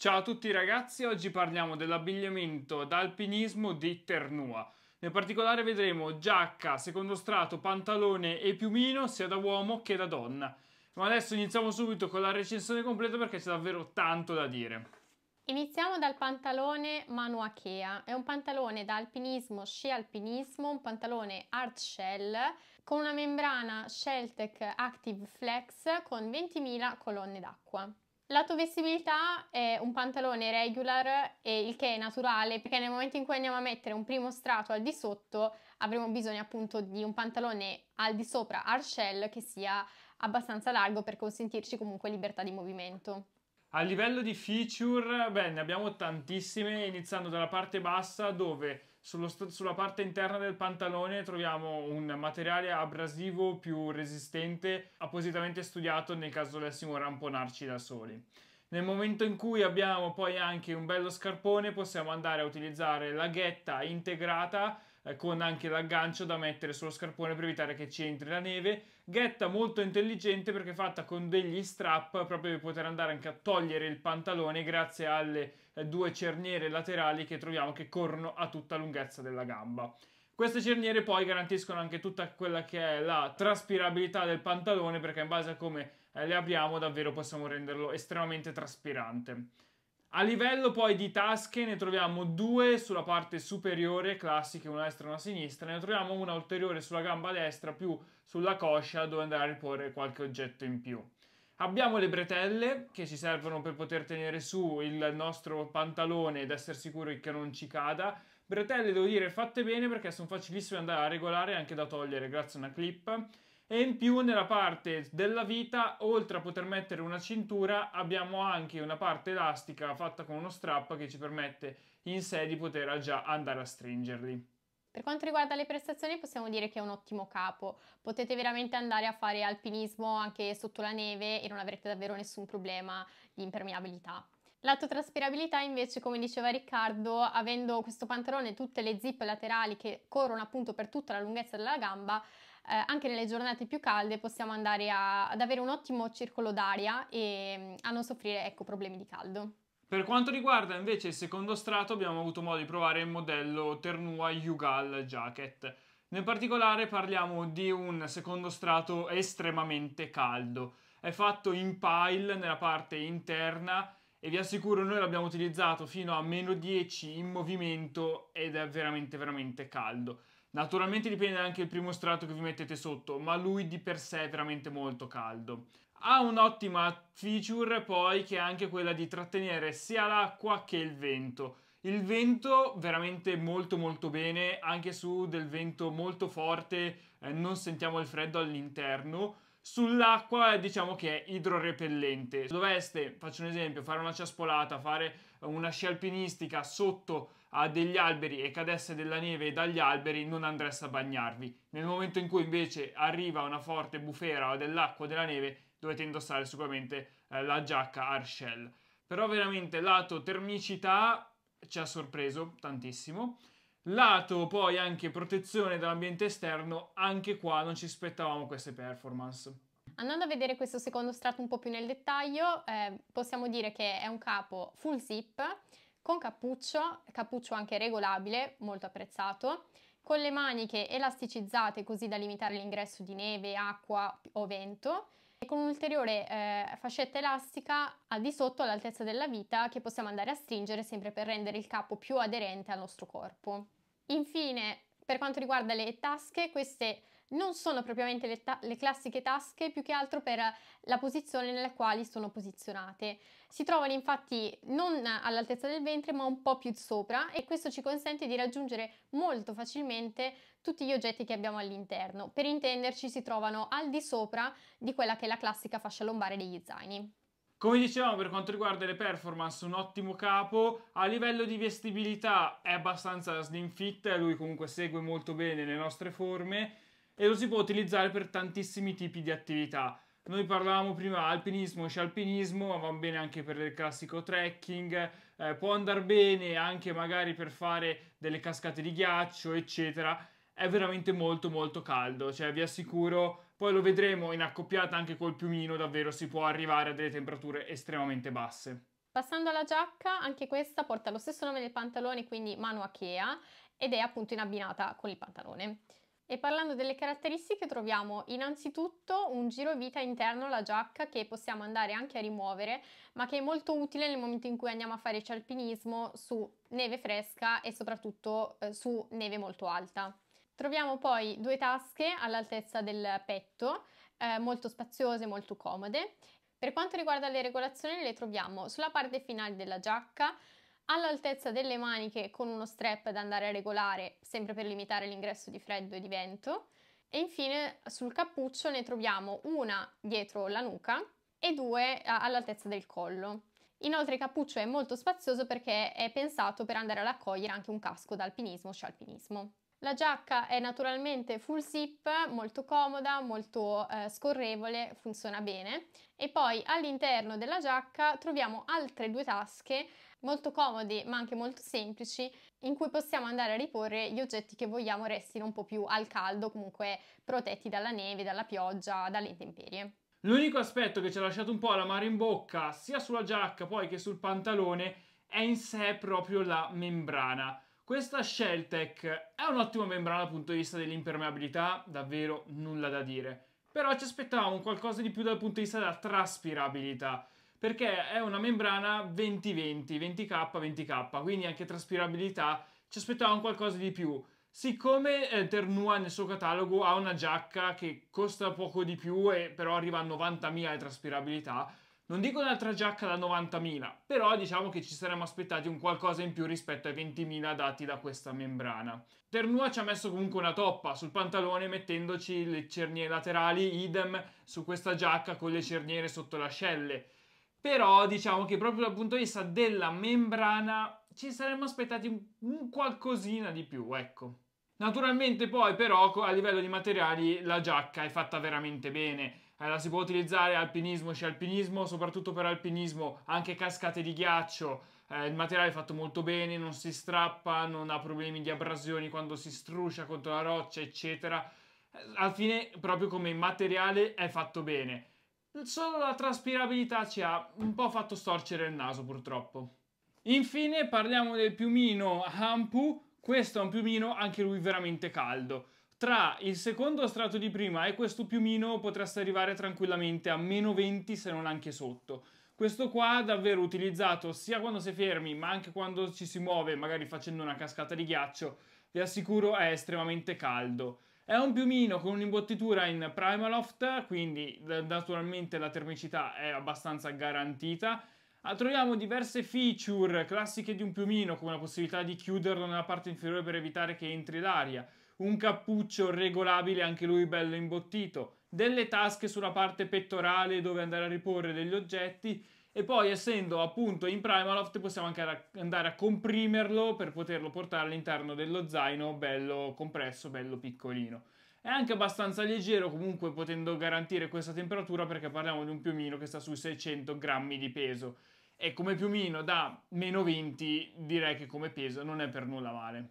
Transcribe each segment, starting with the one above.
Ciao a tutti ragazzi, oggi parliamo dell'abbigliamento d'alpinismo di Ternua. Nel particolare vedremo giacca, secondo strato, pantalone e piumino sia da uomo che da donna. Ma adesso iniziamo subito con la recensione completa perché c'è davvero tanto da dire. Iniziamo dal pantalone Manuakea, è un pantalone da alpinismo, sci alpinismo, un pantalone hard shell con una membrana Shelltech Active Flex con 20.000 colonne d'acqua. Lato vestibilità è un pantalone regular e il che è naturale perché nel momento in cui andiamo a mettere un primo strato al di sotto avremo bisogno appunto di un pantalone al di sopra arcell che sia abbastanza largo per consentirci comunque libertà di movimento. A livello di feature, beh, ne abbiamo tantissime, iniziando dalla parte bassa dove St- sulla parte interna del pantalone troviamo un materiale abrasivo più resistente, appositamente studiato nel caso dovessimo ramponarci da soli. Nel momento in cui abbiamo poi anche un bello scarpone, possiamo andare a utilizzare la ghetta integrata eh, con anche l'aggancio da mettere sullo scarpone per evitare che ci entri la neve. Ghetta molto intelligente perché è fatta con degli strap proprio per poter andare anche a togliere il pantalone grazie alle eh, due cerniere laterali che troviamo che corrono a tutta lunghezza della gamba. Queste cerniere poi garantiscono anche tutta quella che è la traspirabilità del pantalone perché in base a come eh, le apriamo davvero possiamo renderlo estremamente traspirante. A livello poi di tasche ne troviamo due sulla parte superiore, classiche, una destra e una sinistra, ne troviamo una ulteriore sulla gamba destra più sulla coscia dove andare a riporre qualche oggetto in più. Abbiamo le bretelle che ci servono per poter tenere su il nostro pantalone ed essere sicuri che non ci cada. Bretelle devo dire fatte bene perché sono facilissime da regolare e anche da togliere grazie a una clip. E in più nella parte della vita, oltre a poter mettere una cintura, abbiamo anche una parte elastica fatta con uno strap che ci permette in sé di poter già andare a stringerli. Per quanto riguarda le prestazioni possiamo dire che è un ottimo capo, potete veramente andare a fare alpinismo anche sotto la neve e non avrete davvero nessun problema di impermeabilità. L'autotraspirabilità invece, come diceva Riccardo, avendo questo pantalone e tutte le zip laterali che corrono appunto per tutta la lunghezza della gamba, eh, anche nelle giornate più calde possiamo andare a, ad avere un ottimo circolo d'aria e mm, a non soffrire ecco, problemi di caldo. Per quanto riguarda invece il secondo strato abbiamo avuto modo di provare il modello Ternua Yugal Jacket. Nel particolare parliamo di un secondo strato estremamente caldo. È fatto in pile nella parte interna e vi assicuro noi l'abbiamo utilizzato fino a meno 10 in movimento ed è veramente veramente caldo. Naturalmente dipende anche dal primo strato che vi mettete sotto, ma lui di per sé è veramente molto caldo. Ha un'ottima feature poi che è anche quella di trattenere sia l'acqua che il vento. Il vento veramente molto molto bene, anche su del vento molto forte eh, non sentiamo il freddo all'interno. Sull'acqua diciamo che è idrorepellente. Doveste, faccio un esempio, fare una ciaspolata, fare una scia alpinistica sotto a degli alberi e cadesse della neve dagli alberi, non andreste a bagnarvi. Nel momento in cui invece arriva una forte bufera o dell'acqua o della neve, dovete indossare sicuramente eh, la giacca Arshell. Però veramente lato termicità ci ha sorpreso tantissimo. Lato poi anche protezione dall'ambiente esterno, anche qua non ci aspettavamo queste performance. Andando a vedere questo secondo strato un po' più nel dettaglio, eh, possiamo dire che è un capo full zip con cappuccio, cappuccio anche regolabile, molto apprezzato, con le maniche elasticizzate così da limitare l'ingresso di neve, acqua o vento e con un'ulteriore eh, fascetta elastica al di sotto all'altezza della vita che possiamo andare a stringere sempre per rendere il capo più aderente al nostro corpo. Infine, per quanto riguarda le tasche, queste non sono propriamente le, ta- le, classiche tasche, più che altro per la posizione nella quale sono posizionate. Si trovano infatti non all'altezza del ventre, ma un po' più sopra e questo ci consente di raggiungere molto facilmente tutti gli oggetti che abbiamo all'interno. Per intenderci, si trovano al di sopra di quella che è la classica fascia lombare degli zaini. Come dicevamo per quanto riguarda le performance, un ottimo capo, a livello di vestibilità è abbastanza slim fit, lui comunque segue molto bene le nostre forme, e lo si può utilizzare per tantissimi tipi di attività. Noi parlavamo prima alpinismo, scialpinismo, ma va bene anche per il classico trekking, eh, può andare bene anche magari per fare delle cascate di ghiaccio, eccetera. È veramente molto molto caldo, cioè vi assicuro, poi lo vedremo in accoppiata anche col piumino, davvero si può arrivare a delle temperature estremamente basse. Passando alla giacca, anche questa porta lo stesso nome del pantalone, quindi Manu Akea, ed è appunto in abbinata con il pantalone. E parlando delle caratteristiche troviamo innanzitutto un giro vita interno alla giacca che possiamo andare anche a rimuovere ma che è molto utile nel momento in cui andiamo a fare cialpinismo su neve fresca e soprattutto eh, su neve molto alta. Troviamo poi due tasche all'altezza del petto, eh, molto spaziose, molto comode. Per quanto riguarda le regolazioni le troviamo sulla parte finale della giacca, all'altezza delle maniche con uno strap da andare a regolare, sempre per limitare l'ingresso di freddo e di vento. E infine sul cappuccio ne troviamo una dietro la nuca e due all'altezza del collo. Inoltre il cappuccio è molto spazioso perché è pensato per andare ad accogliere anche un casco da alpinismo o scialpinismo. La giacca è naturalmente full zip, molto comoda, molto eh, scorrevole, funziona bene. E poi all'interno della giacca troviamo altre due tasche molto comode ma anche molto semplici in cui possiamo andare a riporre gli oggetti che vogliamo restino un po' più al caldo, comunque protetti dalla neve, dalla pioggia, dalle intemperie. L'unico aspetto che ci ha lasciato un po' la mare in bocca, sia sulla giacca poi che sul pantalone, è in sé proprio la membrana. Questa Shelltech è un'ottima membrana dal punto di vista dell'impermeabilità, davvero nulla da dire. Però ci aspettavamo qualcosa di più dal punto di vista della traspirabilità, perché è una membrana 20-20, 20K, 20K, quindi anche traspirabilità, ci aspettavamo qualcosa di più. Siccome eh, Ternua nel suo catalogo ha una giacca che costa poco di più e però arriva a 90.000 di traspirabilità, non dico un'altra giacca da 90.000, però diciamo che ci saremmo aspettati un qualcosa in più rispetto ai 20.000 dati da questa membrana. Ternua ci ha messo comunque una toppa sul pantalone mettendoci le cerniere laterali, idem su questa giacca con le cerniere sotto l'ascelle. Però diciamo che proprio dal punto di vista della membrana ci saremmo aspettati un qualcosina di più, ecco. Naturalmente poi però a livello di materiali la giacca è fatta veramente bene la si può utilizzare alpinismo, c'è alpinismo, soprattutto per alpinismo, anche cascate di ghiaccio. Eh, il materiale è fatto molto bene, non si strappa, non ha problemi di abrasioni quando si struscia contro la roccia, eccetera. Eh, alla fine, proprio come materiale, è fatto bene. Solo la traspirabilità ci ha un po' fatto storcere il naso, purtroppo. Infine parliamo del piumino Hampu. Questo è un piumino anche lui veramente caldo. Tra il secondo strato di prima e questo piumino potreste arrivare tranquillamente a meno 20 se non anche sotto. Questo qua davvero utilizzato sia quando si fermi ma anche quando ci si muove, magari facendo una cascata di ghiaccio, vi assicuro è estremamente caldo. È un piumino con un'imbottitura in Primaloft, quindi naturalmente la termicità è abbastanza garantita. Ah, troviamo diverse feature classiche di un piumino, come la possibilità di chiuderlo nella parte inferiore per evitare che entri l'aria, un cappuccio regolabile, anche lui bello imbottito, delle tasche sulla parte pettorale dove andare a riporre degli oggetti e poi essendo appunto in Primaloft possiamo anche andare a comprimerlo per poterlo portare all'interno dello zaino bello compresso, bello piccolino. È anche abbastanza leggero comunque potendo garantire questa temperatura perché parliamo di un piumino che sta sui 600 grammi di peso e come piumino da meno 20 direi che come peso non è per nulla male.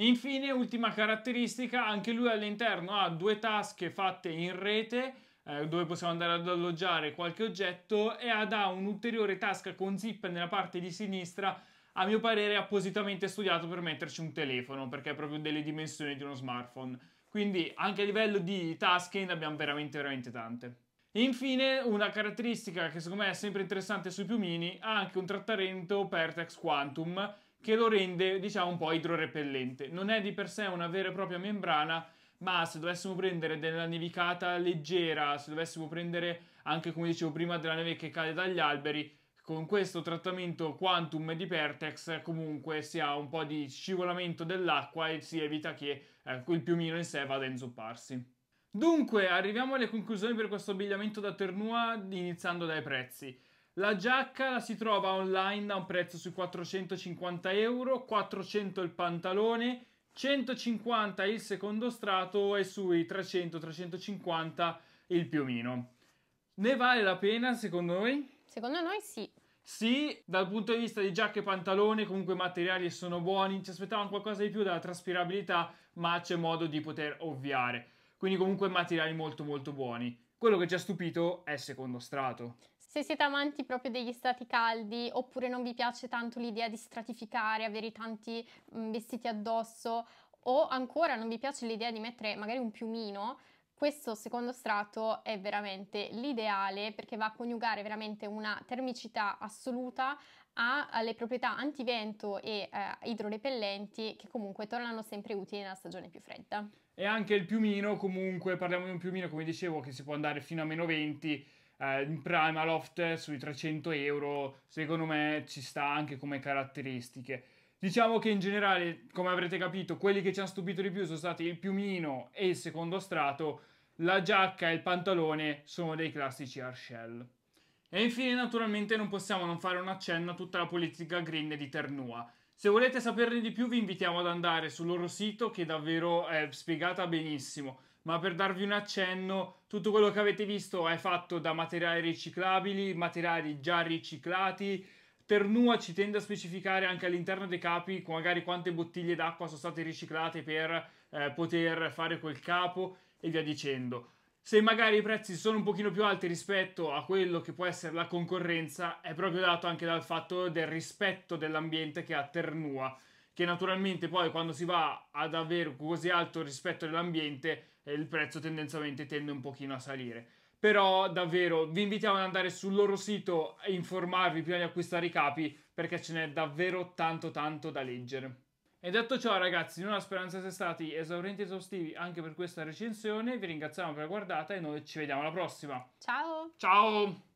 Infine, ultima caratteristica, anche lui all'interno ha due tasche fatte in rete eh, dove possiamo andare ad alloggiare qualche oggetto e ad ha un'ulteriore tasca con zip nella parte di sinistra a mio parere appositamente studiato per metterci un telefono perché è proprio delle dimensioni di uno smartphone quindi anche a livello di tasche ne abbiamo veramente veramente tante infine una caratteristica che secondo me è sempre interessante sui piumini ha anche un trattamento per Tex Quantum che lo rende, diciamo, un po' idrorepellente. Non è di per sé una vera e propria membrana, ma se dovessimo prendere della nevicata leggera, se dovessimo prendere anche, come dicevo prima, della neve che cade dagli alberi, con questo trattamento quantum di Pertex comunque si ha un po' di scivolamento dell'acqua e si evita che eh, il piumino in sé vada a inzupparsi. Dunque, arriviamo alle conclusioni per questo abbigliamento da Ternua, iniziando dai prezzi. La giacca la si trova online a un prezzo sui 450 euro, 400 il pantalone, 150 il secondo strato e sui 300-350 il piumino. Ne vale la pena secondo noi? Secondo noi sì. Sì, dal punto di vista di giacca e pantalone, comunque i materiali sono buoni, ci aspettavamo qualcosa di più dalla traspirabilità, ma c'è modo di poter ovviare. Quindi comunque materiali molto molto buoni. Quello che ci ha stupito è il secondo strato. Se siete amanti proprio degli strati caldi oppure non vi piace tanto l'idea di stratificare, avere tanti mm, vestiti addosso o ancora non vi piace l'idea di mettere magari un piumino, questo secondo strato è veramente l'ideale perché va a coniugare veramente una termicità assoluta ha le proprietà antivento e eh, idrorepellenti che comunque tornano sempre utili nella stagione più fredda. E anche il piumino, comunque, parliamo di un piumino, come dicevo, che si può andare fino a meno 20 eh, in Primaloft sui 300 euro, secondo me ci sta anche come caratteristiche. Diciamo che in generale, come avrete capito, quelli che ci hanno stupito di più sono stati il piumino e il secondo strato. La giacca e il pantalone sono dei classici Arshell. E infine naturalmente non possiamo non fare un accenno a tutta la politica green di Ternua. Se volete saperne di più vi invitiamo ad andare sul loro sito che davvero è spiegata benissimo, ma per darvi un accenno, tutto quello che avete visto è fatto da materiali riciclabili, materiali già riciclati. Ternua ci tende a specificare anche all'interno dei capi magari quante bottiglie d'acqua sono state riciclate per eh, poter fare quel capo e via dicendo se magari i prezzi sono un pochino più alti rispetto a quello che può essere la concorrenza, è proprio dato anche dal fatto del rispetto dell'ambiente che ha Ternua, che naturalmente poi quando si va ad avere così alto rispetto dell'ambiente, eh, il prezzo tendenzialmente tende un pochino a salire. Però davvero vi invitiamo ad andare sul loro sito e informarvi prima di acquistare i capi perché ce n'è davvero tanto tanto da leggere. E detto ciò ragazzi, non la speranza siete stati esaurienti e esaustivi anche per questa recensione, vi ringraziamo per la guardata e noi ci vediamo alla prossima. Ciao! Ciao!